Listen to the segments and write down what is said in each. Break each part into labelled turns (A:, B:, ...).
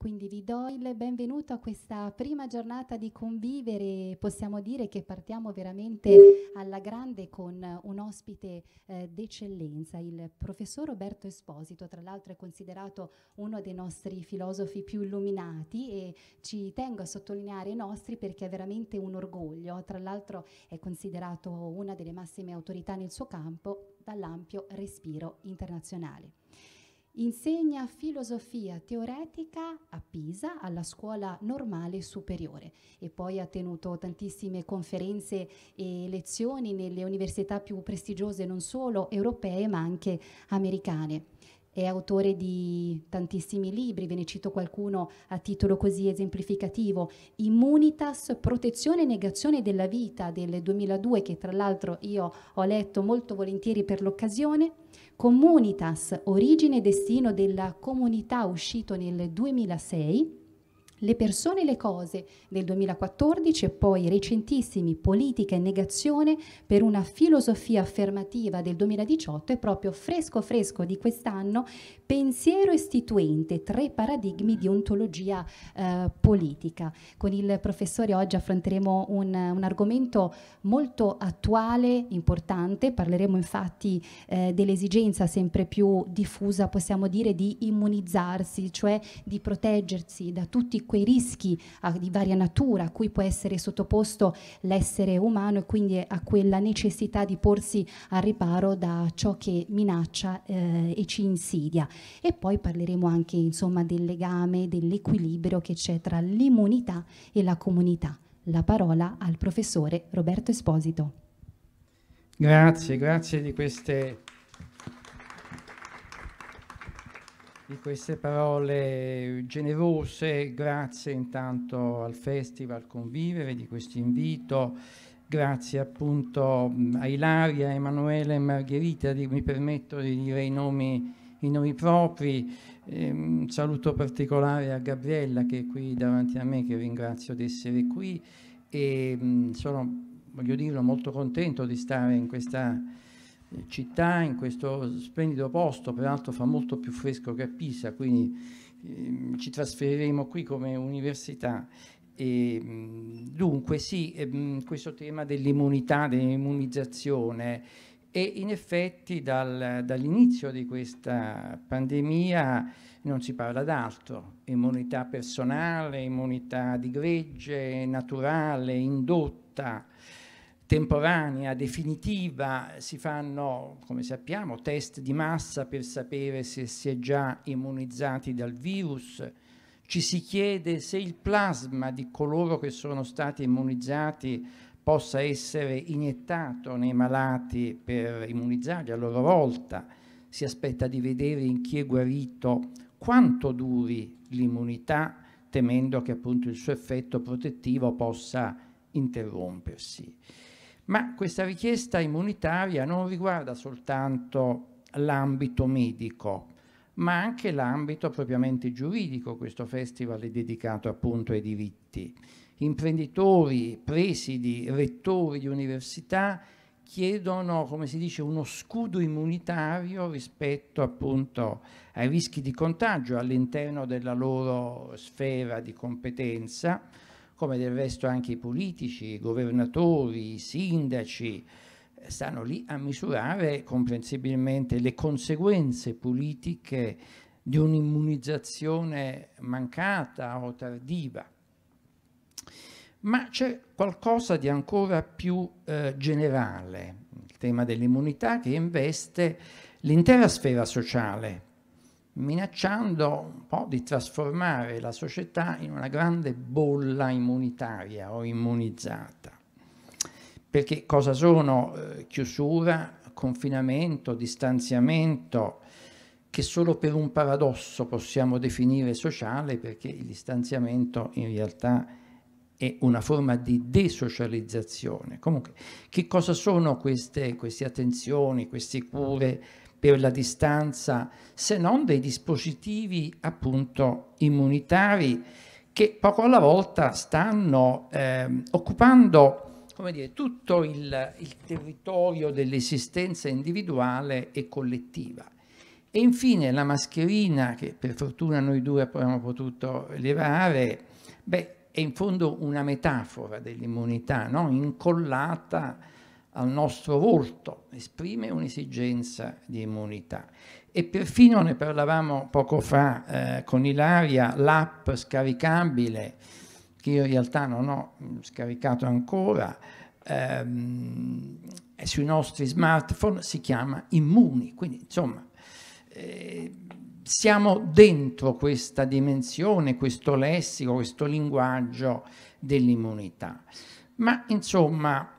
A: Quindi vi do il benvenuto a questa prima giornata di convivere. Possiamo dire che partiamo veramente alla grande con un ospite eh, d'eccellenza, il professor Roberto Esposito, tra l'altro è considerato uno dei nostri filosofi più illuminati e ci tengo a sottolineare i nostri perché è veramente un orgoglio. Tra l'altro è considerato una delle massime autorità nel suo campo dall'ampio respiro internazionale insegna filosofia teoretica a Pisa alla scuola normale superiore e poi ha tenuto tantissime conferenze e lezioni nelle università più prestigiose non solo europee ma anche americane. È autore di tantissimi libri, ve ne cito qualcuno a titolo così esemplificativo, Immunitas, Protezione e Negazione della Vita del 2002, che tra l'altro io ho letto molto volentieri per l'occasione, Comunitas, origine e destino della comunità uscito nel 2006, le persone e le cose del 2014 e poi recentissimi Politica e negazione per una filosofia affermativa del 2018 e proprio fresco fresco di quest'anno Pensiero istituente, tre paradigmi di ontologia eh, politica. Con il professore oggi affronteremo un, un, argomento molto attuale, importante, parleremo infatti eh, dell'esigenza sempre più diffusa, possiamo dire, di immunizzarsi, cioè di proteggersi da tutti i quei rischi di varia natura a cui può essere sottoposto l'essere umano e quindi a quella necessità di porsi al riparo da ciò che minaccia eh, e ci insidia. E poi parleremo anche insomma, del legame, dell'equilibrio che c'è tra l'immunità e la comunità. La parola al professore Roberto Esposito.
B: Grazie, grazie di queste di queste parole generose, grazie intanto al Festival Convivere di questo invito, grazie appunto a Ilaria, Emanuele e Margherita, di, mi permetto di dire i nomi, i nomi propri, eh, un saluto particolare a Gabriella che è qui davanti a me, che ringrazio di essere qui e mh, sono, voglio dirlo, molto contento di stare in questa città, in questo splendido posto, peraltro fa molto più fresco che a Pisa, quindi eh, ci trasferiremo qui come università. E, ehm, dunque sì, ehm, questo tema dell'immunità, dell'immunizzazione e in effetti dal, dall'inizio di questa pandemia non si parla d'altro, immunità personale, immunità di gregge, naturale, indotta, temporanea, definitiva, si fanno, come sappiamo, test di massa per sapere se si è già immunizzati dal virus, ci si chiede se il plasma di coloro che sono stati immunizzati possa essere iniettato nei malati per immunizzarli a loro volta, si aspetta di vedere in chi è guarito quanto duri l'immunità, temendo che appunto il suo effetto protettivo possa interrompersi. Ma questa richiesta immunitaria non riguarda soltanto l'ambito medico, ma anche l'ambito propriamente giuridico. Questo festival è dedicato appunto ai diritti. Imprenditori, presidi, rettori di università chiedono, come si dice, uno scudo immunitario rispetto appunto ai rischi di contagio all'interno della loro sfera di competenza come del resto anche i politici, i governatori, i sindaci, eh, stanno lì a misurare comprensibilmente le conseguenze politiche di un'immunizzazione mancata o tardiva. Ma c'è qualcosa di ancora più eh, generale, il tema dell'immunità che investe l'intera sfera sociale, minacciando un po' di trasformare la società in una grande bolla immunitaria o immunizzata. Perché cosa sono eh, chiusura, confinamento, distanziamento, che solo per un paradosso possiamo definire sociale, perché il distanziamento in realtà è una forma di desocializzazione. Comunque, che cosa sono queste, queste attenzioni, queste cure? per la distanza, se non dei dispositivi appunto immunitari che poco alla volta stanno eh, occupando dire, tutto il, il territorio dell'esistenza individuale e collettiva. E infine la mascherina, che per fortuna noi due abbiamo potuto levare, beh, è in fondo una metafora dell'immunità, no? incollata al nostro volto, esprime un'esigenza di immunità. E perfino ne parlavamo poco fa eh, con Ilaria, l'app scaricabile, che io in realtà non ho scaricato ancora, ehm, è sui nostri smartphone, si chiama Immuni. Quindi insomma, eh, siamo dentro questa dimensione, questo lessico, questo linguaggio dell'immunità. Ma insomma,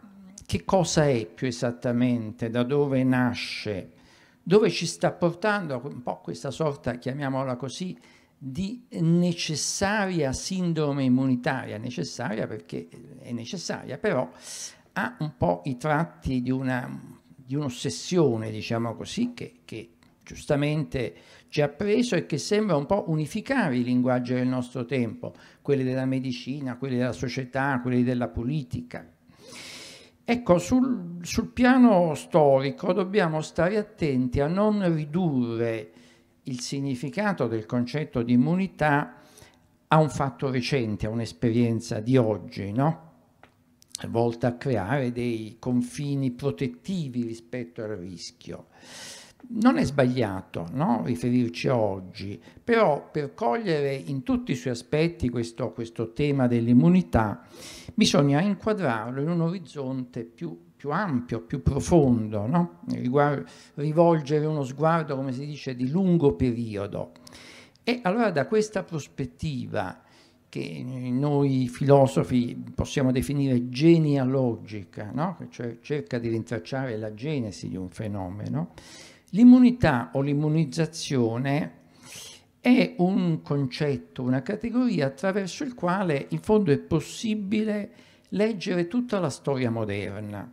B: che cosa è più esattamente, da dove nasce, dove ci sta portando un po' questa sorta, chiamiamola così, di necessaria sindrome immunitaria, necessaria perché eh, è necessaria, però ha un po' i tratti di, un'ossessione, diciamo così, che, che giustamente ci ha preso e che sembra un po' unificare i linguaggi del nostro tempo, quelli della medicina, quelli della società, quelli della politica. Ecco, sul, sul, piano storico dobbiamo stare attenti a non ridurre il significato del concetto di immunità a un fatto recente, a un'esperienza di oggi, no? volta a creare dei confini protettivi rispetto al rischio non è sbagliato no? riferirci oggi, però per cogliere in tutti i suoi aspetti questo, questo tema dell'immunità bisogna inquadrarlo in un orizzonte più, più ampio, più profondo, no? Riguar- rivolgere uno sguardo, come si dice, di lungo periodo. E allora da questa prospettiva che noi filosofi possiamo definire genealogica, no? cioè cerca di rintracciare la genesi di un fenomeno, L'immunità o l'immunizzazione è un concetto, una categoria attraverso il quale in fondo è possibile leggere tutta la storia moderna,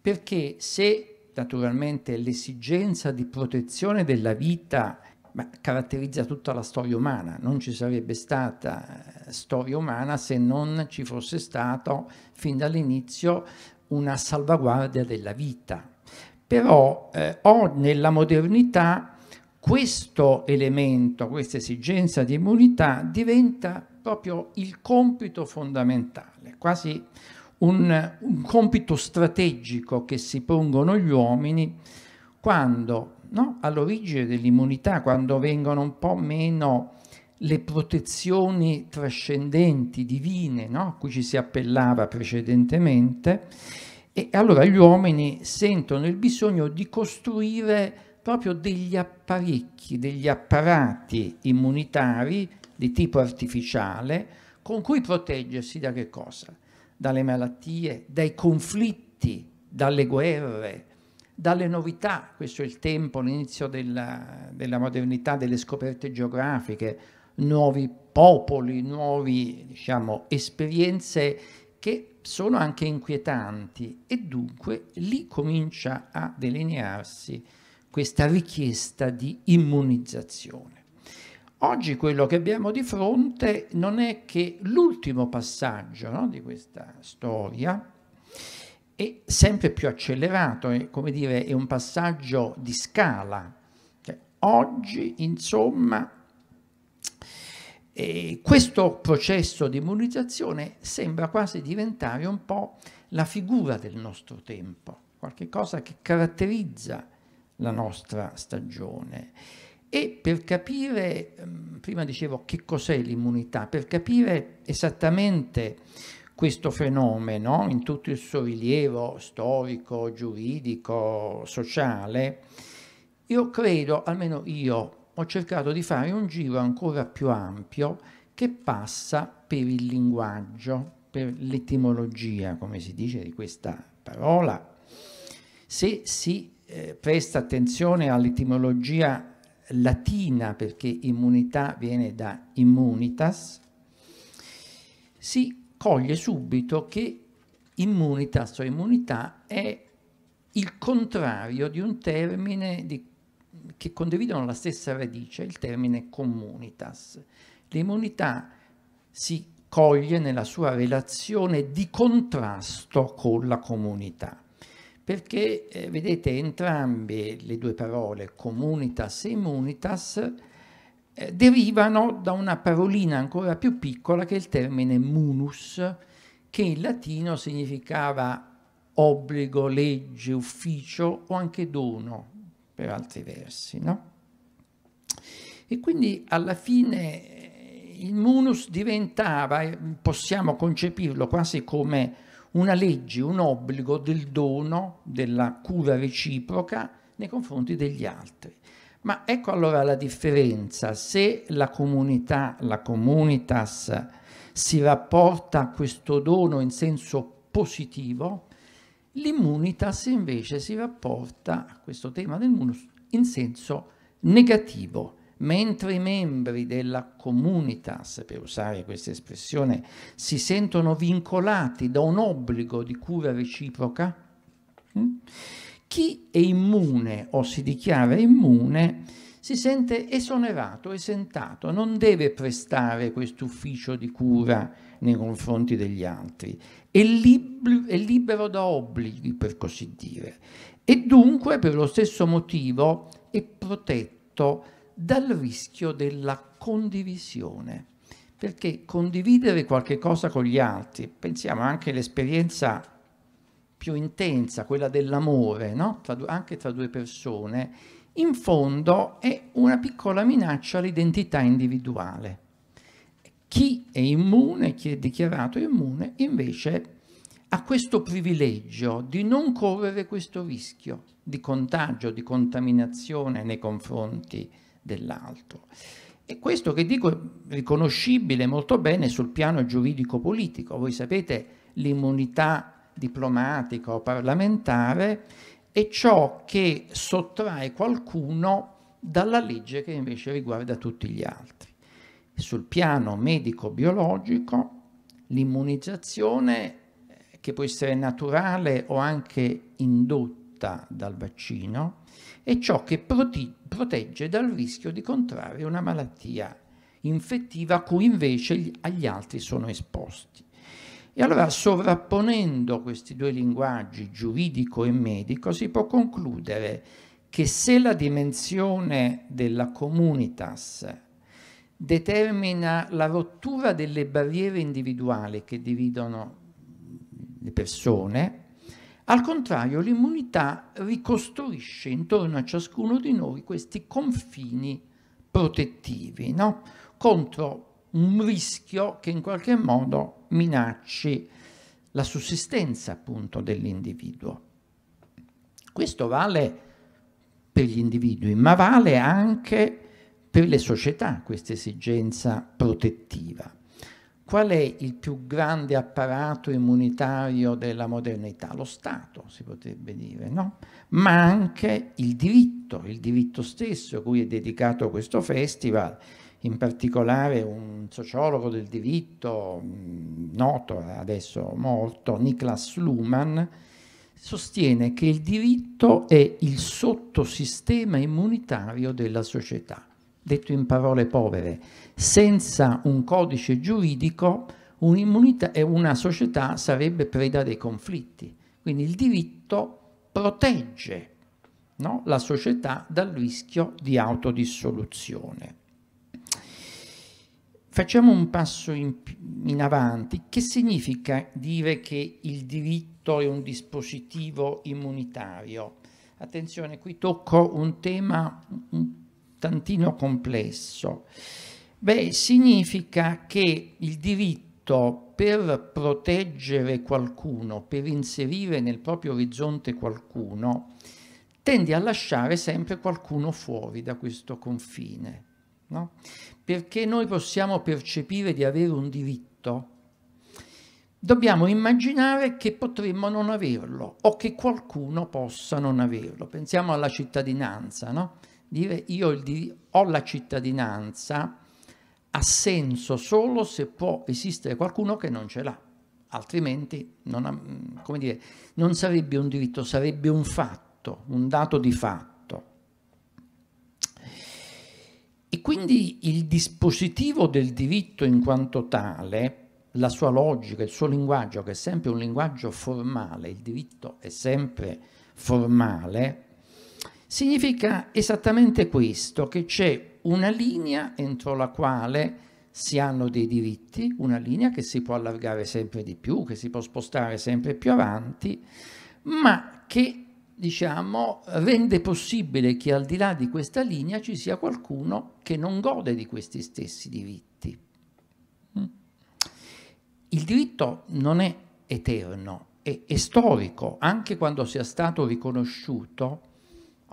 B: perché se naturalmente l'esigenza di protezione della vita ma caratterizza tutta la storia umana. Non ci sarebbe stata eh, storia umana se non ci fosse stato fin dall'inizio una salvaguardia della vita però eh, nella modernità questo elemento, questa esigenza di immunità diventa proprio il compito fondamentale, quasi un, un compito strategico che si pongono gli uomini quando no, all'origine dell'immunità, quando vengono un po' meno le protezioni trascendenti, divine, no, a cui ci si appellava precedentemente, e allora gli uomini sentono il bisogno di costruire proprio degli apparecchi, degli apparati immunitari di tipo artificiale con cui proteggersi da che cosa? Dalle malattie, dai conflitti, dalle guerre, dalle novità, questo è il tempo, l'inizio della, della, modernità, delle scoperte geografiche, nuovi popoli, nuove diciamo, esperienze che sono anche inquietanti e dunque lì comincia a delinearsi questa richiesta di immunizzazione. Oggi quello che abbiamo di fronte non è che l'ultimo passaggio no, di questa storia, è sempre più accelerato, è, come dire, è un passaggio di scala. Cioè, oggi, insomma, e questo processo di immunizzazione sembra quasi diventare un po' la figura del nostro tempo, qualcosa che caratterizza la nostra stagione. E per capire, ehm, prima dicevo che cos'è l'immunità, per capire esattamente questo fenomeno in tutto il suo rilievo storico, giuridico, sociale, io credo, almeno io ho cercato di fare un giro ancora più ampio che passa per il linguaggio, per l'etimologia, come si dice, di questa parola. Se si eh, presta attenzione all'etimologia latina, perché immunità viene da immunitas, si coglie subito che immunitas o immunità è il contrario di un termine di che condividono la stessa radice, il termine communitas. L'immunità si coglie nella sua relazione di contrasto con la comunità. Perché eh, vedete entrambe le due parole, comunitas e immunitas, eh, derivano da una parolina ancora più piccola che è il termine munus, che in latino significava obbligo, legge, ufficio o anche dono, per altri versi, no? E quindi alla fine eh, il munus diventava, eh, possiamo concepirlo quasi come una legge, un obbligo del dono, della cura reciproca nei confronti degli altri. Ma ecco allora la differenza, se la comunità, la comunitas, si rapporta a questo dono in senso positivo, L'immunitas invece si rapporta a questo tema del munus in senso negativo, mentre i membri della comunitas, per usare questa espressione, si sentono vincolati da un obbligo di cura reciproca, hm, chi è immune o si dichiara immune si sente esonerato, esentato, non deve prestare questo ufficio di cura nei confronti degli altri, è, lib è libero da obblighi, per così dire, e dunque per lo stesso motivo è protetto dal rischio della condivisione perché condividere qualche cosa con gli altri, pensiamo anche all'esperienza più intensa, quella dell'amore, no? anche tra due persone, in fondo è una piccola minaccia all'identità individuale. Chi è immune, chi è dichiarato immune, invece ha questo privilegio di non correre questo rischio di contagio, di contaminazione nei confronti dell'altro. E questo che dico è riconoscibile molto bene sul piano giuridico-politico. Voi sapete l'immunità diplomatica o parlamentare è ciò che sottrae qualcuno dalla legge che invece riguarda tutti gli altri sul piano medico-biologico l'immunizzazione eh, che può essere naturale o anche indotta dal vaccino è ciò che prote- protegge dal rischio di contrarre una malattia infettiva a cui invece gli, agli altri sono esposti. E allora sovrapponendo questi due linguaggi giuridico e medico si può concludere che se la dimensione della comunitas determina la rottura delle barriere individuali che dividono le persone, al contrario l'immunità ricostruisce intorno a ciascuno di noi questi confini protettivi no? contro un rischio che in qualche modo minacci la sussistenza appunto dell'individuo. Questo vale per gli individui, ma vale anche per le società questa esigenza protettiva. Qual è il più grande apparato immunitario della modernità? Lo Stato, si potrebbe dire, no? Ma anche il diritto, il diritto stesso a cui è dedicato questo festival, in particolare un sociologo del diritto mm, noto, adesso morto, Niklas Luhmann, sostiene che il diritto è il sottosistema immunitario della società detto in parole povere, senza un codice giuridico un'immunità e una società sarebbe preda dei conflitti. Quindi il diritto protegge no? la società dal rischio di autodissoluzione. Facciamo un passo in, in avanti. Che significa dire che il diritto è un dispositivo immunitario? Attenzione, qui tocco un tema un tantino complesso? Beh, significa che il diritto per proteggere qualcuno, per inserire nel proprio orizzonte qualcuno, tende a lasciare sempre qualcuno fuori da questo confine. No? Perché noi possiamo percepire di avere un diritto, dobbiamo immaginare che potremmo non averlo o che qualcuno possa non averlo. Pensiamo alla cittadinanza, no? Dire io ho la cittadinanza ha senso solo se può esistere qualcuno che non ce l'ha, altrimenti non, ha, mm, dire, non sarebbe un diritto, sarebbe un fatto, un dato di fatto. E quindi il dispositivo del diritto in quanto tale, la sua logica, il suo linguaggio, che è sempre un linguaggio formale, il diritto è sempre formale, Significa esattamente questo, che c'è una linea entro la quale si hanno dei diritti, una linea che si può allargare sempre di più, che si può spostare sempre più avanti, ma che diciamo, rende possibile che al di là di questa linea ci sia qualcuno che non gode di questi stessi diritti. Mm. Il diritto non è eterno, è, è storico, anche quando sia stato riconosciuto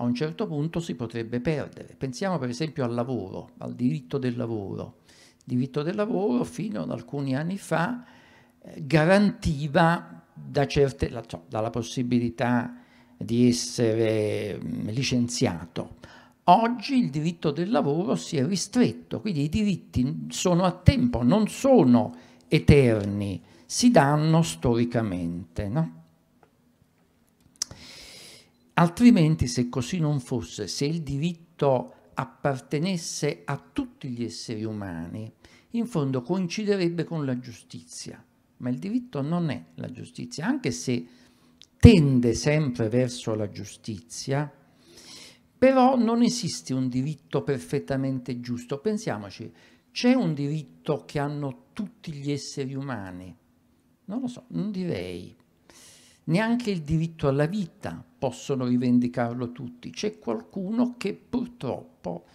B: a un certo punto si potrebbe perdere. Pensiamo per esempio al lavoro, al diritto del lavoro. Il diritto del lavoro fino ad alcuni anni fa eh, garantiva da certe, la, dalla possibilità di essere mm, licenziato. Oggi il diritto del lavoro si è ristretto, quindi i diritti sono a tempo, non sono eterni, si danno storicamente. No? Altrimenti, se così non fosse, se il diritto appartenesse a tutti gli esseri umani, in fondo coinciderebbe con la giustizia. Ma il diritto non è la giustizia, anche se tende sempre verso la giustizia, però non esiste un diritto perfettamente giusto. Pensiamoci, c'è un diritto che hanno tutti gli esseri umani? Non lo so, non direi neanche il diritto alla vita possono rivendicarlo tutti. C'è qualcuno che purtroppo,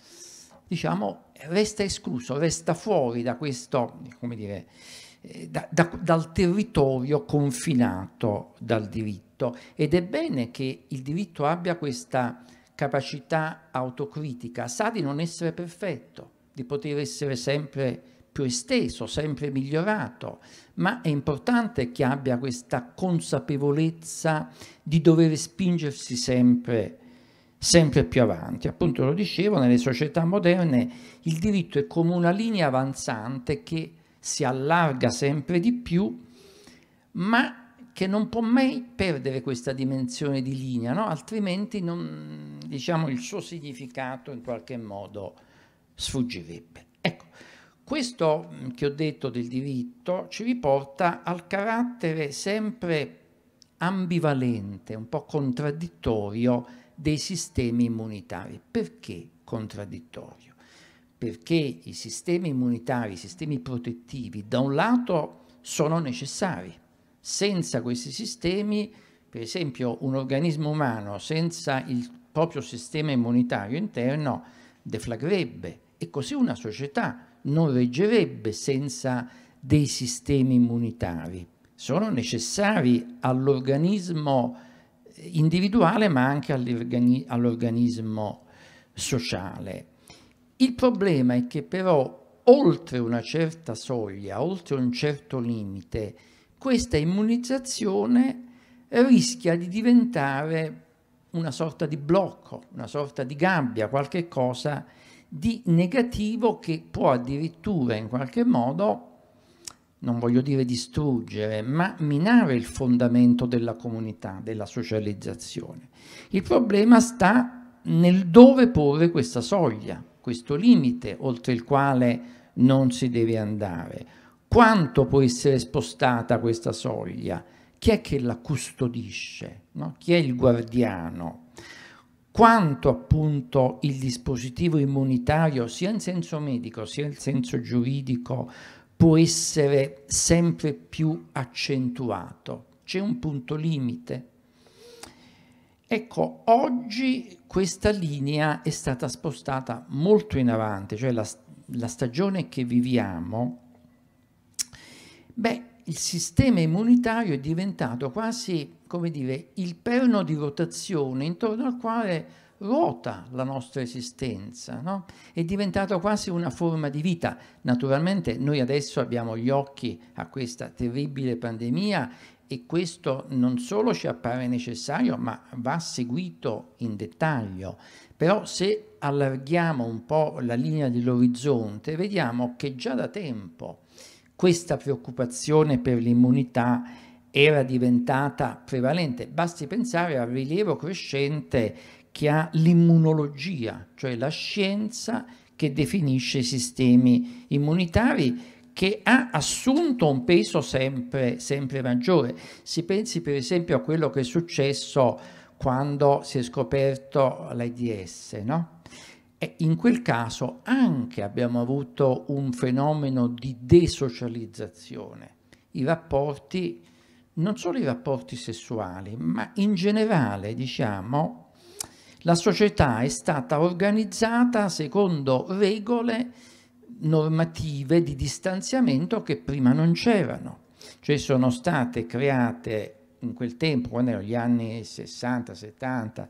B: diciamo, resta escluso, resta fuori da questo, come dire, eh, da, da, dal territorio confinato dal diritto. Ed è bene che il diritto abbia questa capacità autocritica, sa di non essere perfetto, di poter essere sempre più esteso, sempre migliorato, ma è importante che abbia questa consapevolezza di dover spingersi sempre, sempre più avanti. Appunto lo dicevo, nelle società moderne il diritto è come una linea avanzante che si allarga sempre di più, ma che non può mai perdere questa dimensione di linea, no? altrimenti non, diciamo, il suo significato in qualche modo sfuggirebbe. Ecco, questo mm, che ho detto del diritto ci riporta al carattere sempre ambivalente, un po' contraddittorio dei sistemi immunitari. Perché contraddittorio? Perché i sistemi immunitari, i sistemi protettivi, da un lato sono necessari. Senza questi sistemi, per esempio, un organismo umano senza il proprio sistema immunitario interno deflagrebbe e così una società non reggerebbe senza dei sistemi immunitari. Sono necessari all'organismo individuale ma anche all'organismo sociale. Il problema è che però oltre una certa soglia, oltre un certo limite, questa immunizzazione rischia di diventare una sorta di blocco, una sorta di gabbia, qualche cosa di negativo che può addirittura in qualche modo, non voglio dire distruggere, ma minare il fondamento della comunità, della socializzazione. Il problema sta nel dove porre questa soglia, questo limite oltre il quale non si deve andare. Quanto può essere spostata questa soglia? Chi è che la custodisce? No? Chi è il guardiano? quanto appunto il dispositivo immunitario, sia in senso medico sia in senso giuridico, può essere sempre più accentuato. C'è un punto limite. Ecco, oggi questa linea è stata spostata molto in avanti, cioè la, la stagione che viviamo, beh, il sistema immunitario è diventato quasi come dire, il perno di rotazione intorno al quale ruota la nostra esistenza, no? è diventato quasi una forma di vita. Naturalmente noi adesso abbiamo gli occhi a questa terribile pandemia e questo non solo ci appare necessario, ma va seguito in dettaglio. Però se allarghiamo un po' la linea dell'orizzonte, vediamo che già da tempo questa preoccupazione per l'immunità era diventata prevalente. Basti pensare al rilievo crescente che ha l'immunologia, cioè la scienza che definisce i sistemi immunitari che ha assunto un peso sempre, sempre maggiore. Si pensi per esempio a quello che è successo quando si è scoperto l'AIDS, no? E in quel caso anche abbiamo avuto un fenomeno di desocializzazione. I rapporti non solo i rapporti sessuali, ma in generale, diciamo, la società è stata organizzata secondo regole normative di distanziamento che prima non c'erano. Cioè sono state create in quel tempo, quando erano gli anni 60-70,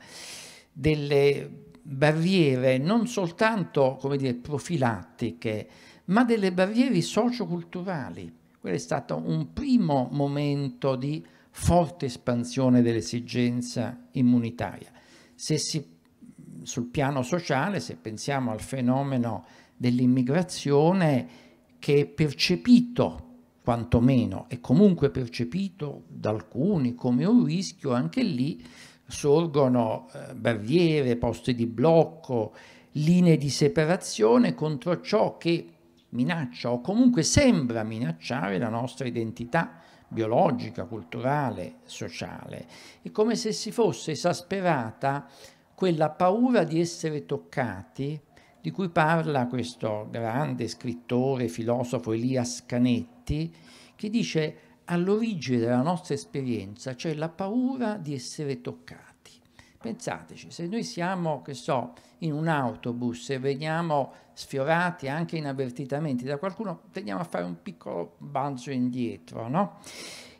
B: delle barriere non soltanto, come dire, profilattiche, ma delle barriere socioculturali quello è stato un primo momento di forte espansione dell'esigenza immunitaria. Se si, sul piano sociale, se pensiamo al fenomeno dell'immigrazione che è percepito quantomeno è comunque percepito da alcuni come un rischio, anche lì sorgono eh, barriere, posti di blocco, linee di separazione contro ciò che minaccia o comunque sembra minacciare la nostra identità biologica, culturale, sociale. È come se si fosse esasperata quella paura di essere toccati di cui parla questo grande scrittore, filosofo Elias Canetti, che dice all'origine della nostra esperienza c'è cioè la paura di essere toccati. Pensateci, se noi siamo, che so, in un autobus e veniamo sfiorati anche inavvertitamente da qualcuno, teniamo a fare un piccolo balzo indietro, no?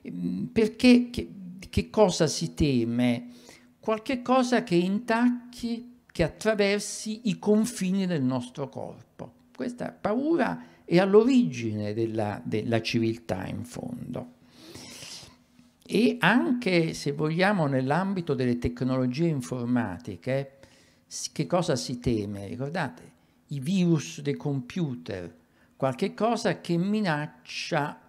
B: Ehm, perché che, che cosa si teme? Qualche cosa che intacchi, che attraversi i confini del nostro corpo. Questa paura è all'origine della, della civiltà, in fondo e anche se vogliamo nell'ambito delle tecnologie informatiche, che cosa si teme? Ricordate, i virus dei computer, qualche cosa che minaccia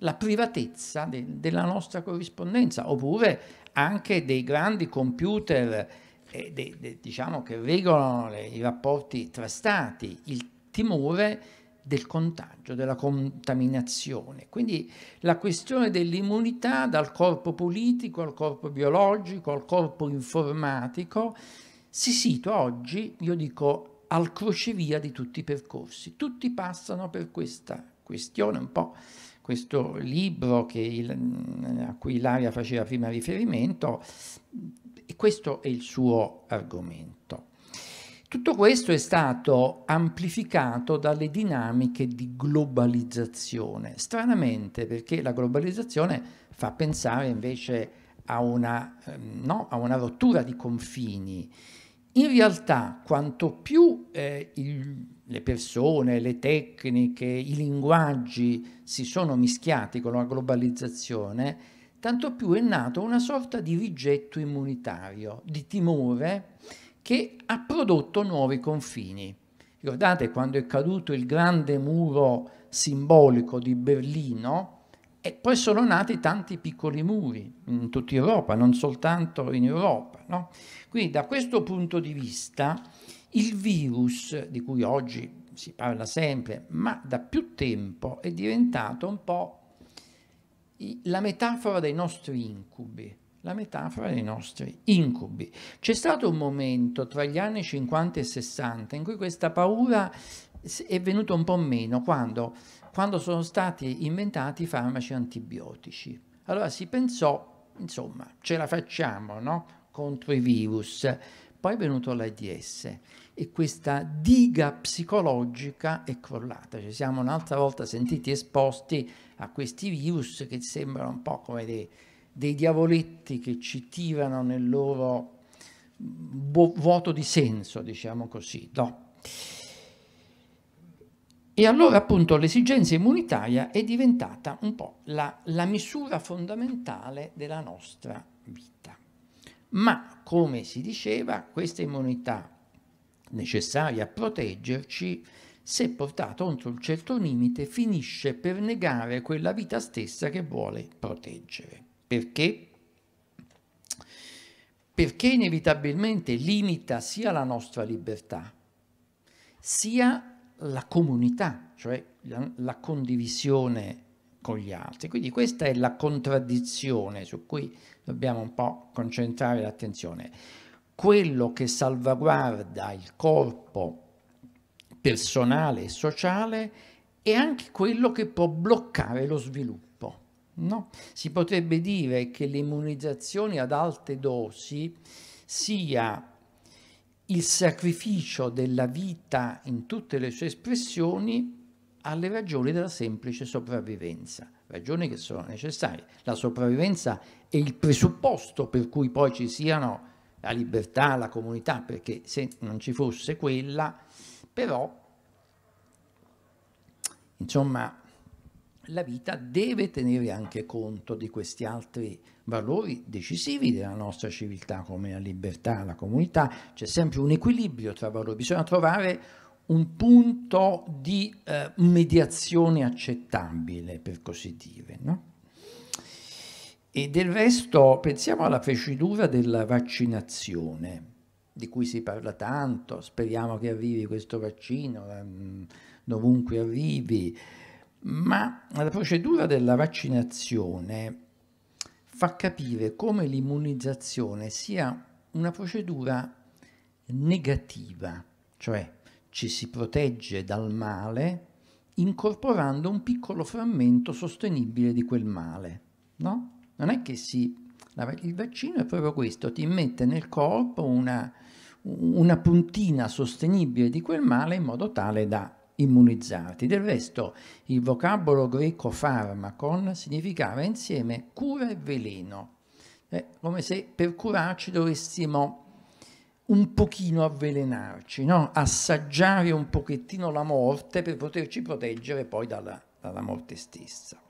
B: la privatezza de della nostra corrispondenza, oppure anche dei grandi computer eh, de de diciamo, che regolano i rapporti tra stati, il timore del contagio, della contaminazione. Quindi la questione dell'immunità dal corpo politico al corpo biologico, al corpo informatico, si situa oggi, io dico, al crocevia di tutti i percorsi. Tutti passano per questa questione, un po' questo libro il, a cui Ilaria faceva prima riferimento, e questo è il suo argomento. Tutto questo è stato amplificato dalle dinamiche di globalizzazione, stranamente perché la globalizzazione fa pensare invece a una, ehm, no, a una rottura di confini. In realtà, quanto più eh, il, le persone, le tecniche, i linguaggi si sono mischiati con la globalizzazione, tanto più è nato una sorta di rigetto immunitario, di timore che ha prodotto nuovi confini. Ricordate quando è caduto il grande muro simbolico di Berlino e poi sono nati tanti piccoli muri in tutta Europa, non soltanto in Europa. No? Quindi da questo punto di vista il virus, di cui oggi si parla sempre, ma da più tempo è diventato un po' la metafora dei nostri incubi la metafora dei nostri incubi. C'è stato un momento tra gli anni 50 e 60 in cui questa paura è venuta un po' meno quando, quando sono stati inventati i farmaci antibiotici. Allora si pensò, insomma, ce la facciamo no? contro i virus. Poi è venuto l'AIDS e questa diga psicologica è crollata. Ci siamo un'altra volta sentiti esposti a questi virus che sembrano un po' come dei dei diavoletti che ci tirano nel loro vuoto di senso, diciamo così. No? E allora appunto l'esigenza immunitaria è diventata un po' la, la misura fondamentale della nostra vita. Ma come si diceva, questa immunità necessaria a proteggerci, se portata oltre un certo limite, finisce per negare quella vita stessa che vuole proteggere. Perché? Perché inevitabilmente limita sia la nostra libertà, sia la comunità, cioè la, la condivisione con gli altri. Quindi questa è la contraddizione su cui dobbiamo un po' concentrare l'attenzione. Quello che salvaguarda il corpo personale e sociale è anche quello che può bloccare lo sviluppo. No? Si potrebbe dire che l'immunizzazione ad alte dosi sia il sacrificio della vita in tutte le sue espressioni alle ragioni della semplice sopravvivenza, ragioni che sono necessarie. La sopravvivenza è il presupposto per cui poi ci siano la libertà, la comunità, perché se non ci fosse quella, però, insomma, la vita deve tenere anche conto di questi altri valori decisivi della nostra civiltà come la libertà, la comunità, c'è sempre un equilibrio tra valori, bisogna trovare un punto di eh, mediazione accettabile, per così dire. No? E del resto pensiamo alla procedura della vaccinazione, di cui si parla tanto, speriamo che arrivi questo vaccino, ehm, dovunque arrivi ma la procedura della vaccinazione fa capire come l'immunizzazione sia una procedura negativa, cioè ci si protegge dal male incorporando un piccolo frammento sostenibile di quel male, no? Non è che si... Il vaccino è proprio questo, ti mette nel corpo una, una puntina sostenibile di quel male in modo tale da immunizzati. Del resto il vocabolo greco farmacon significava insieme cura e veleno, eh, come se per curarci dovessimo un pochino avvelenarci, no? assaggiare un pochettino la morte per poterci proteggere poi dalla, dalla morte stessa.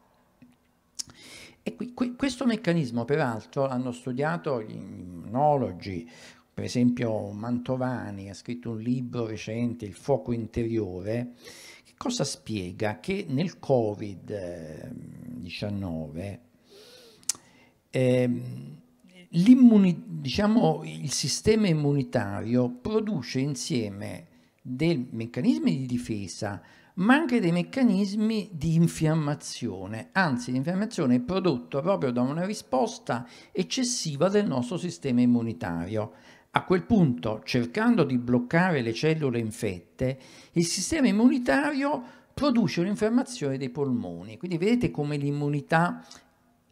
B: E qui, qui, questo meccanismo, peraltro, hanno studiato gli immunologi, per esempio Mantovani ha scritto un libro recente, Il fuoco interiore, che cosa spiega? Che nel Covid-19 eh, ehm, diciamo, il sistema immunitario produce insieme dei meccanismi di difesa, ma anche dei meccanismi di infiammazione. Anzi, l'infiammazione è prodotta proprio da una risposta eccessiva del nostro sistema immunitario. A quel punto, cercando di bloccare le cellule infette, il sistema immunitario produce un'infiammazione dei polmoni. Quindi vedete come l'immunità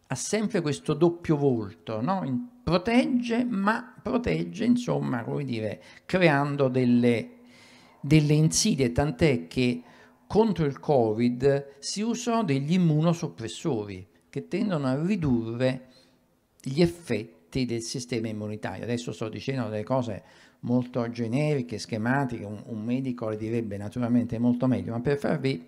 B: ha sempre questo doppio volto, no? protegge, ma protegge, insomma, come dire, creando delle, delle insidie, tant'è che contro il Covid si usano degli immunosoppressori che tendono a ridurre gli effetti parti del sistema immunitario. Adesso sto dicendo delle cose molto generiche, schematiche, un, un medico le direbbe naturalmente molto meglio, ma per farvi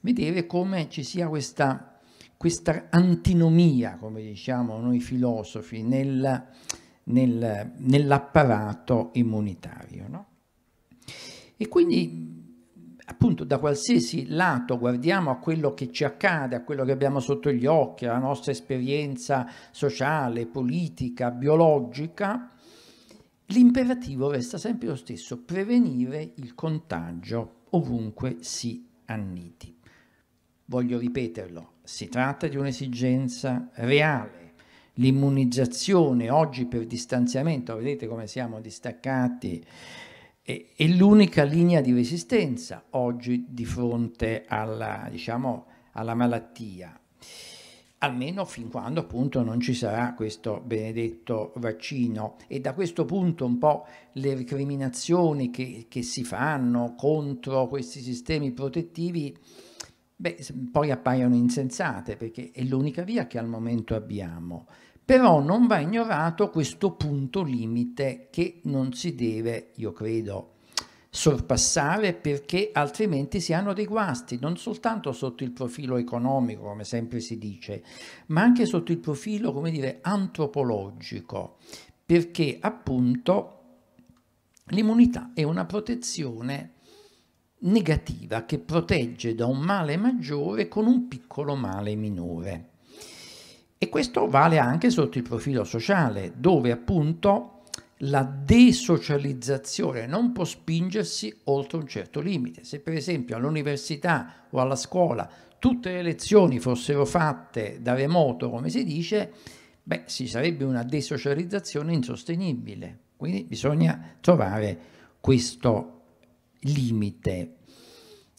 B: vedere come ci sia questa, questa antinomia, come diciamo noi filosofi, nel, nel, nell'apparato immunitario. No? E quindi appunto da qualsiasi lato guardiamo a quello che ci accade, a quello che abbiamo sotto gli occhi, alla nostra esperienza sociale, politica, biologica, l'imperativo resta sempre lo stesso, prevenire il contagio ovunque si annidi. Voglio ripeterlo, si tratta di un'esigenza reale. L'immunizzazione oggi per distanziamento, vedete come siamo distaccati è, è l'unica linea di resistenza oggi di fronte alla, diciamo, alla malattia almeno fin quando appunto non ci sarà questo benedetto vaccino e da questo punto un po' le recriminazioni che, che si fanno contro questi sistemi protettivi beh, poi appaiono insensate perché è l'unica via che al momento abbiamo però non va ignorato questo punto limite che non si deve, io credo, sorpassare perché altrimenti si hanno dei guasti, non soltanto sotto il profilo economico, come sempre si dice, ma anche sotto il profilo, come dire, antropologico, perché appunto l'immunità è una protezione negativa che protegge da un male maggiore con un piccolo male minore. E questo vale anche sotto il profilo sociale, dove appunto la desocializzazione non può spingersi oltre un certo limite. Se per esempio all'università o alla scuola tutte le lezioni fossero fatte da remoto, come si dice, beh, si sarebbe una desocializzazione insostenibile. Quindi bisogna trovare questo limite.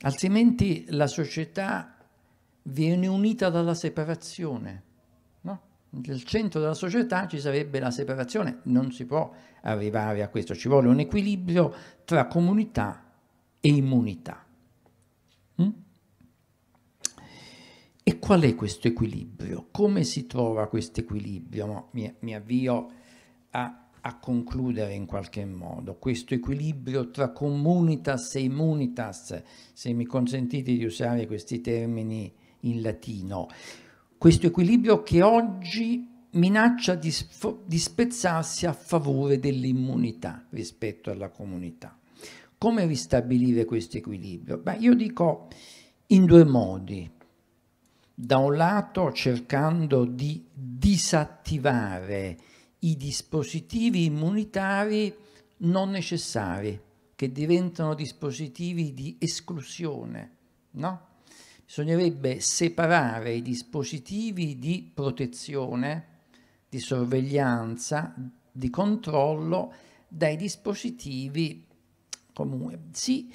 B: Altrimenti la società viene unita dalla separazione nel centro della società ci sarebbe la separazione, non si può arrivare a questo, ci vuole un equilibrio tra comunità e immunità. Mm? E qual è questo equilibrio? Come si trova questo equilibrio? No, mi, mi, avvio a, a, concludere in qualche modo questo equilibrio tra comunitas e immunitas, se mi consentite di usare questi termini in latino questo equilibrio che oggi minaccia di, di spezzarsi a favore dell'immunità rispetto alla comunità. Come ristabilire questo equilibrio? Beh, io dico in due modi. Da un lato cercando di disattivare i dispositivi immunitari non necessari, che diventano dispositivi di esclusione, no? bisognerebbe separare i dispositivi di protezione, di sorveglianza, di controllo dai dispositivi comuni, sì,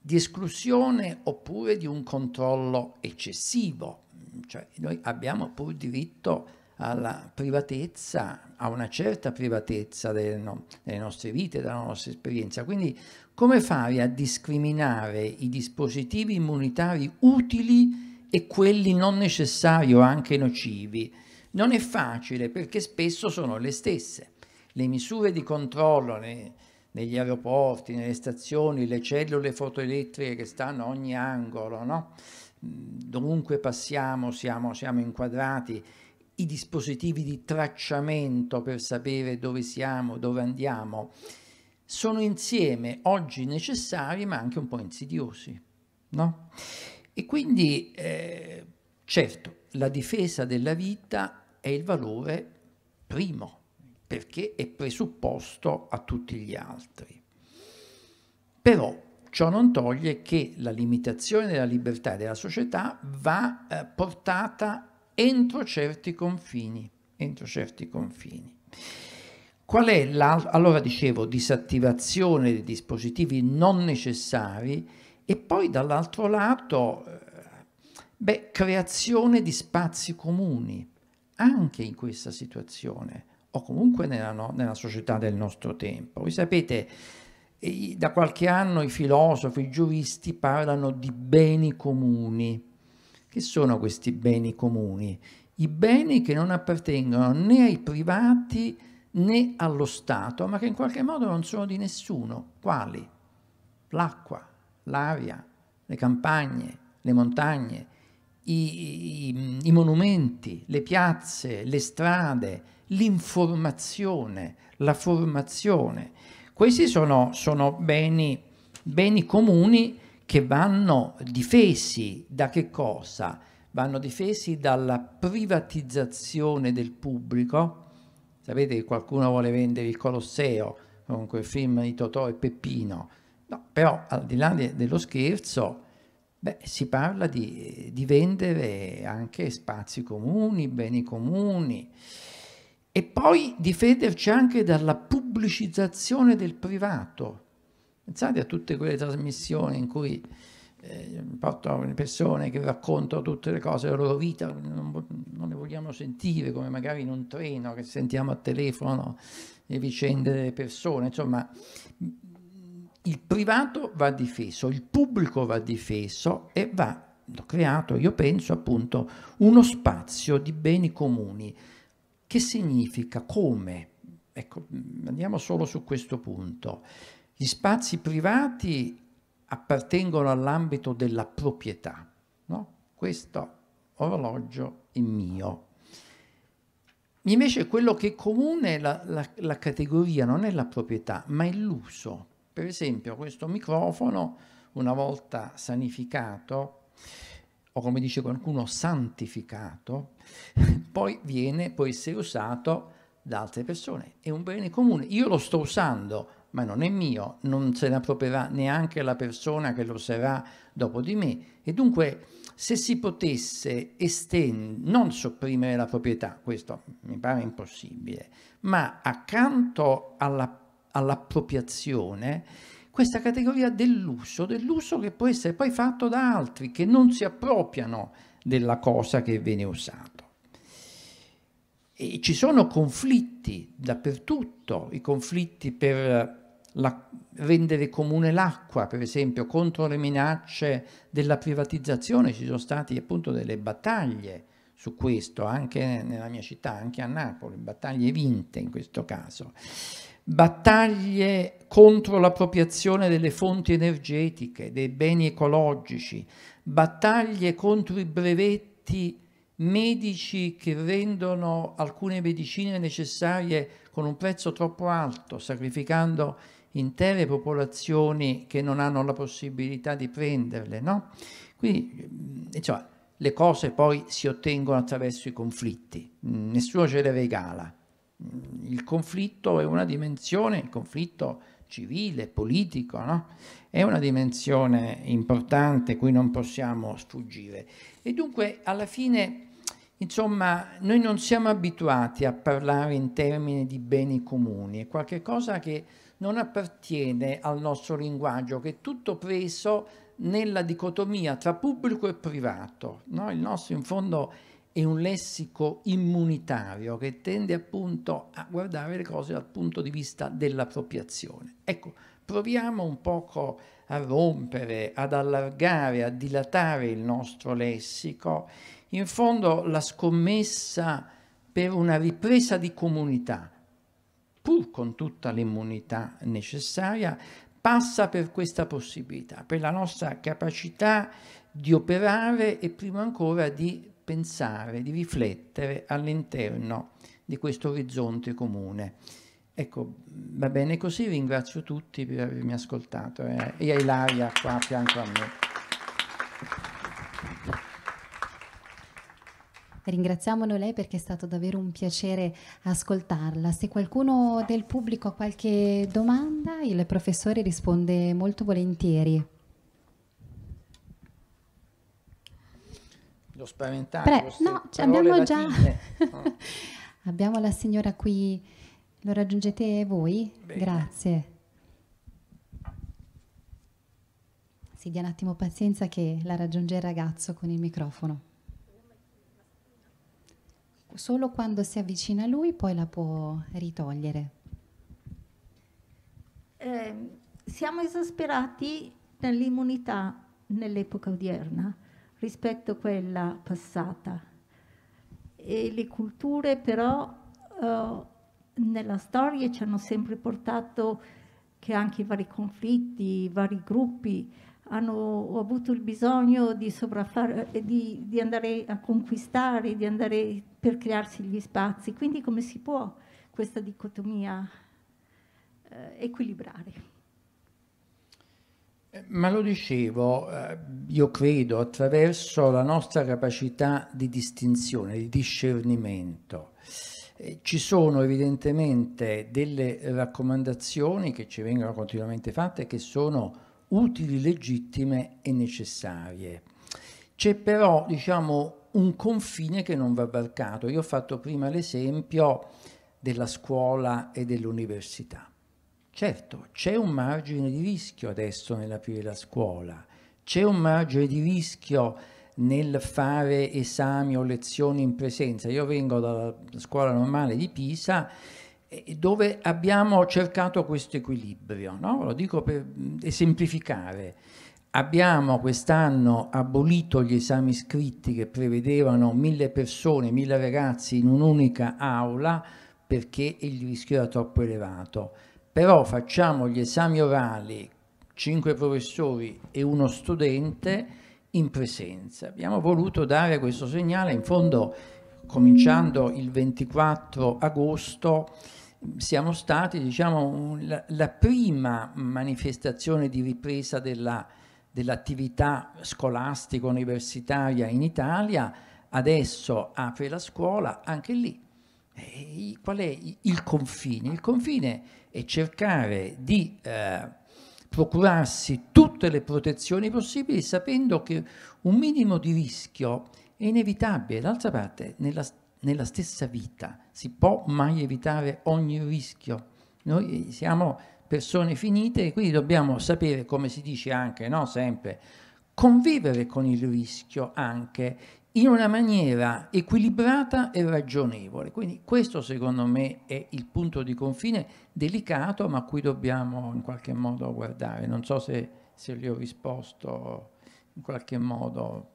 B: di esclusione oppure di un controllo eccessivo. Cioè, noi abbiamo pur diritto alla privatezza, a una certa privatezza delle, no, delle nostre vite, della nostra esperienza. Quindi come fare a discriminare i dispositivi immunitari utili e quelli non necessari o anche nocivi? Non è facile perché spesso sono le stesse. Le misure di controllo nei, negli aeroporti, nelle stazioni, le cellule fotoelettriche che stanno a ogni angolo, no? Mm, dovunque passiamo siamo, siamo inquadrati, i dispositivi di tracciamento per sapere dove siamo, dove andiamo sono insieme oggi necessari ma anche un po' insidiosi. No? E quindi, eh, certo, la difesa della vita è il valore primo, perché è presupposto a tutti gli altri. Però ciò non toglie che la limitazione della libertà e della società va eh, portata entro certi confini, entro certi confini. Qual è la, allora dicevo, disattivazione dei dispositivi non necessari e poi dall'altro lato, eh, beh, creazione di spazi comuni, anche in questa situazione, o comunque nella, no, nella società del nostro tempo. Voi sapete, da qualche anno i filosofi, i giuristi parlano di beni comuni. Che sono questi beni comuni? I beni che non appartengono né ai privati né né allo Stato, ma che in qualche modo non sono di nessuno. Quali? L'acqua, l'aria, le campagne, le montagne, i, i, i monumenti, le piazze, le strade, l'informazione, la formazione. Questi sono, sono beni, beni comuni che vanno difesi da che cosa? Vanno difesi dalla privatizzazione del pubblico, Sapete che qualcuno vuole vendere il Colosseo con quel film di Totò e Peppino. No, però al di là de dello scherzo, beh, si parla di, di vendere anche spazi comuni, beni comuni. E poi difenderci anche dalla pubblicizzazione del privato. Pensate a tutte quelle trasmissioni in cui eh, porto le persone che raccontano tutte le cose della loro vita, non, non, le vogliamo sentire come magari in un treno che sentiamo a telefono le vicende delle persone, insomma mm, il privato va difeso, il pubblico va difeso e va creato, io penso appunto, uno spazio di beni comuni. Che significa? Come? Ecco, mm, andiamo solo su questo punto. Gli spazi privati appartengono all'ambito della proprietà. No? Questo orologio è mio. Invece quello che è comune la, la, la categoria, non è la proprietà, ma è l'uso. Per esempio questo microfono, una volta sanificato, o come dice qualcuno santificato, poi viene, può essere usato da altre persone. È un bene comune. Io lo sto usando, ma non è mio, non se ne approprierà neanche la persona che lo sarà dopo di me. E dunque, se si potesse estendere, non sopprimere la proprietà, questo mi pare impossibile, ma accanto alla, all'appropriazione, questa categoria dell'uso, dell'uso che può essere poi fatto da altri che non si appropriano della cosa che viene usata. E ci sono conflitti dappertutto, i conflitti per la, rendere comune l'acqua, per esempio, contro le minacce della privatizzazione. Ci sono state appunto delle battaglie su questo, anche nella mia città, anche a Napoli, battaglie vinte in questo caso. Battaglie contro l'appropriazione delle fonti energetiche, dei beni ecologici, battaglie contro i brevetti medici che rendono alcune medicine necessarie con un prezzo troppo alto, sacrificando intere popolazioni che non hanno la possibilità di prenderle, no? Quindi, mm, cioè, le cose poi si ottengono attraverso i conflitti, mm, nessuno ce le regala. Mm, il conflitto è una dimensione, il conflitto civile, politico, no? è una dimensione importante cui non possiamo sfuggire. E dunque alla fine Insomma, noi non siamo abituati a parlare in termini di beni comuni, è qualcosa che non appartiene al nostro linguaggio, che è tutto preso nella dicotomia tra pubblico e privato. No? Il nostro, in fondo, è un lessico immunitario che tende appunto a guardare le cose dal punto di vista dell'appropriazione. Ecco, proviamo un poco a rompere, ad allargare, a dilatare il nostro lessico in fondo la scommessa per una ripresa di comunità, pur con tutta l'immunità necessaria, passa per questa possibilità, per la nostra capacità di operare e prima ancora di pensare, di riflettere all'interno di questo orizzonte comune. Ecco, va bene così, ringrazio tutti per avermi ascoltato eh, e a Ilaria qua a fianco a me.
A: Ringraziamolo lei perché è stato davvero un piacere ascoltarla. Se qualcuno del pubblico ha qualche domanda, il professore risponde molto volentieri.
B: Lo spaventato. Pre- no, cioè, abbiamo già... No.
A: abbiamo la signora qui. Lo raggiungete voi? Bene. Grazie. Si dia un attimo pazienza che la raggiunge il ragazzo con il microfono solo quando si avvicina a lui poi la può ritogliere. Eh, siamo esasperati nell'immunità nell'epoca odierna rispetto a quella passata.
B: E le culture però eh, nella storia ci hanno sempre portato che anche i vari conflitti, i vari gruppi hanno, ho avuto il bisogno di, eh, di, di, andare a conquistare, di andare per crearsi gli spazi. Quindi come si può questa dicotomia eh, equilibrare? Eh, ma lo dicevo, eh, io credo attraverso la nostra capacità di distinzione, di discernimento. Ci sono evidentemente delle raccomandazioni che ci vengono continuamente fatte che sono utili, legittime e necessarie. C'è però, diciamo, un confine che non va varcato. Io ho fatto prima l'esempio della scuola e dell'università. Certo, c'è un margine di rischio adesso nell'aprire la scuola, c'è un margine di rischio nel fare esami o lezioni in presenza. Io vengo dalla scuola normale di Pisa dove abbiamo cercato questo equilibrio, no? lo dico per mm, esemplificare. Abbiamo quest'anno abolito gli esami scritti che prevedevano mille persone, mille ragazzi in un'unica aula perché il rischio era troppo elevato. Però facciamo gli esami orali, cinque professori e uno studente in presenza. Abbiamo voluto dare questo segnale, in fondo cominciando il 24 agosto siamo stati diciamo, un, la, la, prima manifestazione di ripresa dell'attività scolastica universitaria in Italia, adesso apre la scuola, anche lì e, eh, qual è il confine? Il confine è cercare di eh, procurarsi tutte le protezioni possibili sapendo che un minimo di rischio è inevitabile. D'altra parte, nella nella stessa vita, si può mai evitare ogni rischio. Noi siamo persone finite e quindi dobbiamo sapere, come si dice anche, no? sempre, convivere con il rischio anche in una maniera equilibrata e ragionevole. Quindi questo secondo me è il punto di confine delicato ma a cui dobbiamo in qualche modo guardare. Non so se, se le ho risposto in qualche modo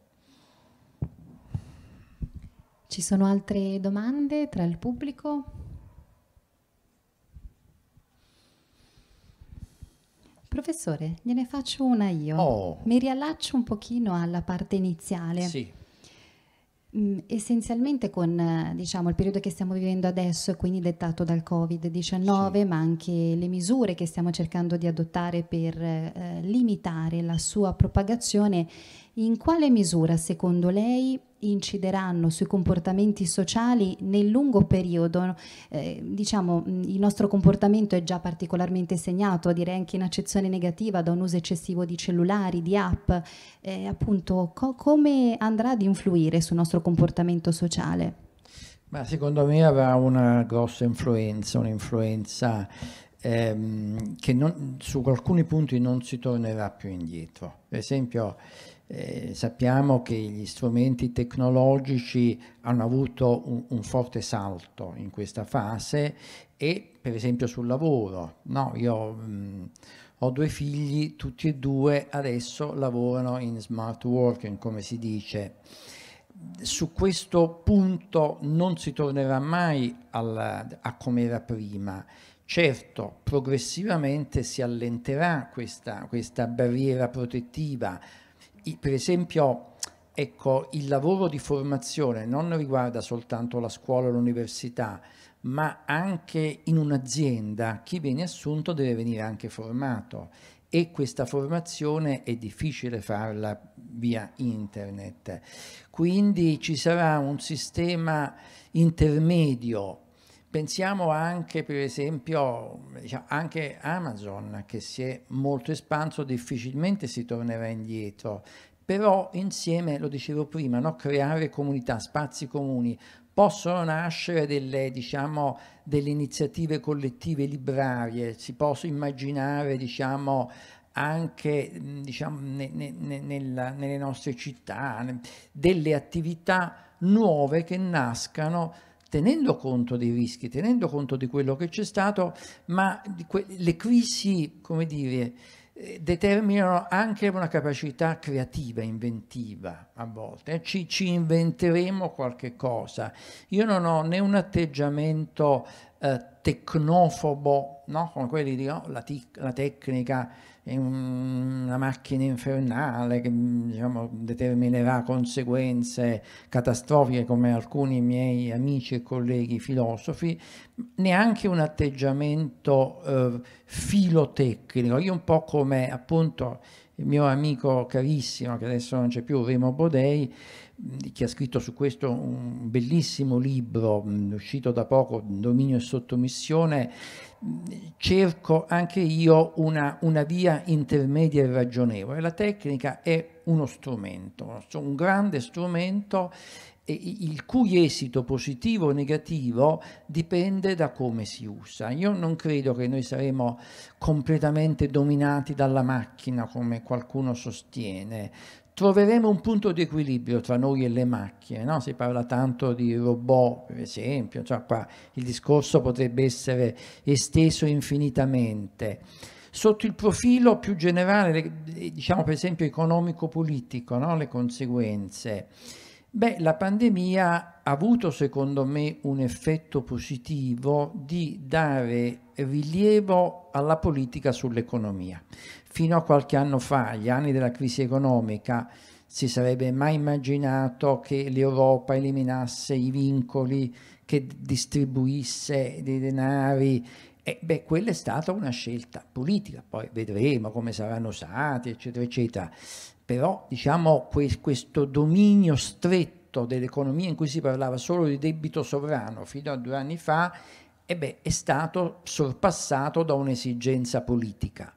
A: ci sono altre domande tra il pubblico? Professore, gliene faccio una io. Oh. Mi riallaccio un pochino alla parte iniziale. Sì. Mm, essenzialmente con diciamo, il periodo che stiamo vivendo adesso quindi dettato dal Covid-19, sì. ma anche le misure che stiamo cercando di adottare per eh, limitare la sua propagazione, in quale misura secondo lei incideranno sui comportamenti sociali nel lungo periodo. Eh, diciamo, mm, il nostro comportamento è già particolarmente segnato, direi anche in accezione negativa, da un uso eccessivo di cellulari, di app, eh, appunto co come andrà ad influire sul nostro comportamento sociale?
B: Ma secondo me avrà una grossa influenza, un'influenza ehm, che non, su alcuni punti non si tornerà più indietro. Per esempio, eh, sappiamo che gli strumenti tecnologici hanno avuto un, un, forte salto in questa fase e per esempio sul lavoro. No, io mh, mm, ho due figli, tutti e due adesso lavorano in smart working, come si dice. Su questo punto non si tornerà mai al, a come era prima. Certo, progressivamente si allenterà questa, questa barriera protettiva, per esempio, ecco, il lavoro di formazione non riguarda soltanto la scuola o l'università, ma anche in un'azienda chi viene assunto deve venire anche formato e questa formazione è difficile farla via internet. Quindi ci sarà un sistema intermedio Pensiamo anche per esempio diciamo, anche Amazon che si è molto espanso, difficilmente si tornerà indietro, però insieme, lo dicevo prima, no? creare comunità, spazi comuni, possono nascere delle, diciamo, delle iniziative collettive librarie, si possono immaginare diciamo, anche diciamo, ne, ne, ne, nella, nelle nostre città delle attività nuove che nascano tenendo conto dei rischi, tenendo conto di quello che c'è stato, ma le crisi, come dire, eh, determinano anche una capacità creativa, inventiva a volte. Ci, ci inventeremo qualche cosa. Io non ho né un atteggiamento eh, tecnofobo, no? come quelli di oh, la, la, tecnica una macchina infernale che diciamo, determinerà conseguenze catastrofiche come alcuni miei amici e colleghi filosofi, neanche un atteggiamento eh, filotecnico. Io un po' come appunto il mio amico carissimo, che adesso non c'è più, Remo Bodei, che ha scritto su questo un bellissimo libro uscito da poco, Dominio e Sottomissione, cerco anche io una, una via intermedia e ragionevole. La tecnica è uno strumento, un grande strumento il cui esito positivo o negativo dipende da come si usa. Io non credo che noi saremo completamente dominati dalla macchina come qualcuno sostiene, troveremo un punto di equilibrio tra noi e le macchine, no? si parla tanto di robot per esempio, cioè qua il discorso potrebbe essere esteso infinitamente. Sotto il profilo più generale, diciamo per esempio economico-politico, no? le conseguenze, Beh, la pandemia ha avuto secondo me un effetto positivo di dare rilievo alla politica sull'economia. Fino a qualche anno fa, gli anni della crisi economica, si sarebbe mai immaginato che l'Europa eliminasse i vincoli, che distribuisse dei denari. E eh, beh, quella è stata una scelta politica, poi vedremo come saranno usati, eccetera, eccetera. Però, diciamo, que questo dominio stretto dell'economia in cui si parlava solo di debito sovrano fino a due anni fa, eh beh, è stato sorpassato da un'esigenza politica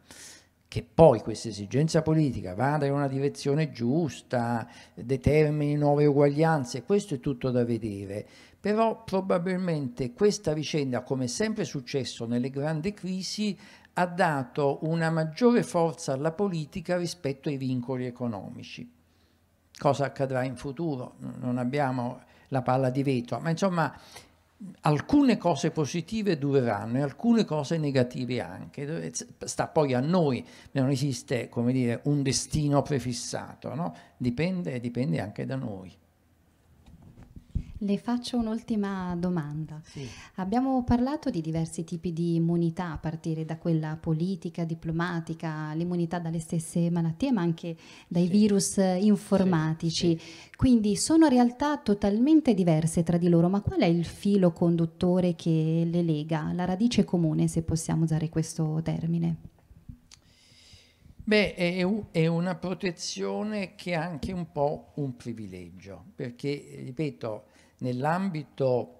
B: che poi questa esigenza politica vada in una direzione giusta, determini nuove uguaglianze, questo è tutto da vedere. Però probabilmente questa vicenda, come sempre è successo nelle grandi crisi, ha dato una maggiore forza alla politica rispetto ai vincoli economici. Cosa accadrà in futuro? Non abbiamo la palla di vetro, ma insomma alcune cose positive dureranno e alcune cose negative anche. Sta poi a noi, non esiste come dire, un destino prefissato, no? dipende, dipende anche da noi.
A: Le faccio un'ultima domanda. Sì. Abbiamo parlato di diversi tipi di immunità, a partire da quella politica, diplomatica, l'immunità dalle stesse malattie, ma anche dai sì. virus informatici. Sì, Quindi sono realtà totalmente diverse tra di loro, ma qual è il filo conduttore che le lega, la radice comune, se possiamo usare questo termine?
B: Beh, è una protezione che è anche un po' un privilegio, perché, ripeto, nell'ambito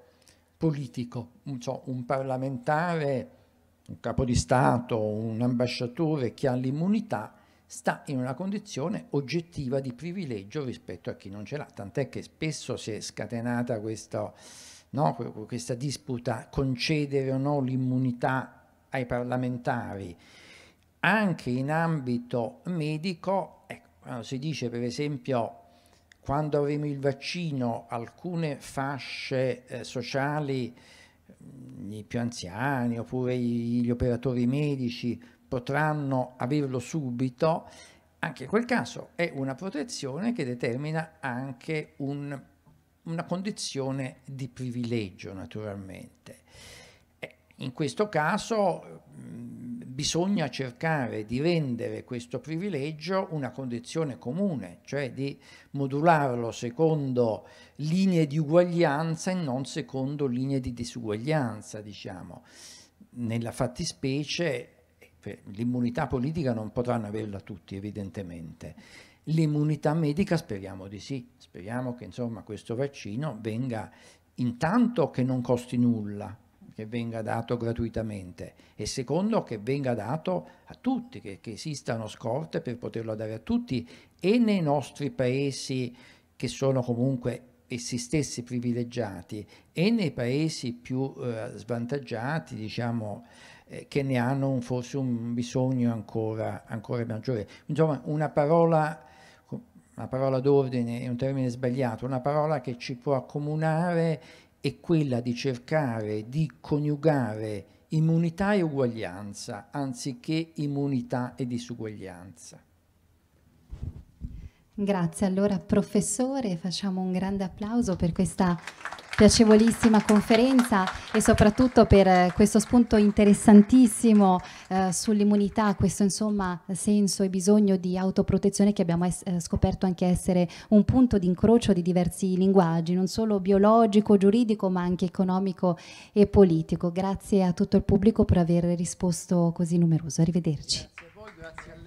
B: politico, cioè un parlamentare, un capo di Stato, un ambasciatore che ha l'immunità sta in una condizione oggettiva di privilegio rispetto a chi non ce l'ha, tant'è che spesso si è scatenata questa, no, questa disputa concedere o no l'immunità ai parlamentari. Anche in ambito medico, ecco, si dice per esempio quando avremo il vaccino alcune fasce eh, sociali, mm, i più anziani oppure gli operatori medici potranno averlo subito, anche in quel caso è una protezione che determina anche un, una condizione di privilegio naturalmente. Eh, in questo caso mm, bisogna cercare di rendere questo privilegio una condizione comune, cioè di modularlo secondo linee di uguaglianza e non secondo linee di disuguaglianza, diciamo. Nella fattispecie l'immunità politica non potranno averla tutti, evidentemente. L'immunità medica speriamo di sì, speriamo che insomma, questo vaccino venga intanto che non costi nulla, che venga dato gratuitamente e secondo che venga dato a tutti, che, che esistano scorte per poterlo dare a tutti e nei nostri paesi che sono comunque essi stessi privilegiati e nei paesi più eh, svantaggiati, diciamo, eh, che ne hanno un, forse un bisogno ancora, ancora maggiore. Insomma, una parola, una parola d'ordine è un termine sbagliato, una parola che ci può accomunare è quella di cercare di coniugare immunità e uguaglianza anziché immunità e disuguaglianza.
A: Grazie, allora professore, facciamo un grande applauso per questa piacevolissima conferenza e soprattutto per eh, questo spunto interessantissimo eh, sull'immunità, questo insomma senso e bisogno di autoprotezione che abbiamo es- eh, scoperto anche essere un punto di incrocio di diversi linguaggi, non solo biologico, giuridico, ma anche economico e politico. Grazie a tutto il pubblico per aver risposto così numeroso. Arrivederci. Grazie
B: a voi, grazie a